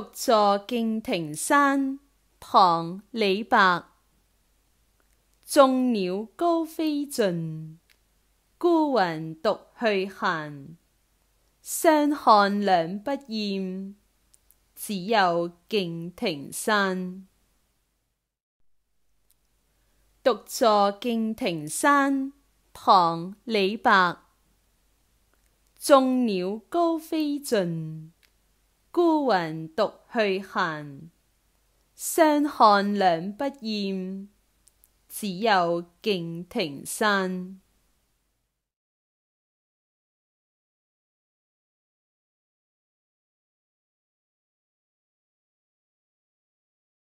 独坐敬亭山，唐·李白。众鸟高飞尽，孤云独去闲。相看两不厌，只有敬亭山。独坐敬亭山，唐·李白。众鸟高飞尽。孤云独去闲，相看两不厌，只有敬亭山。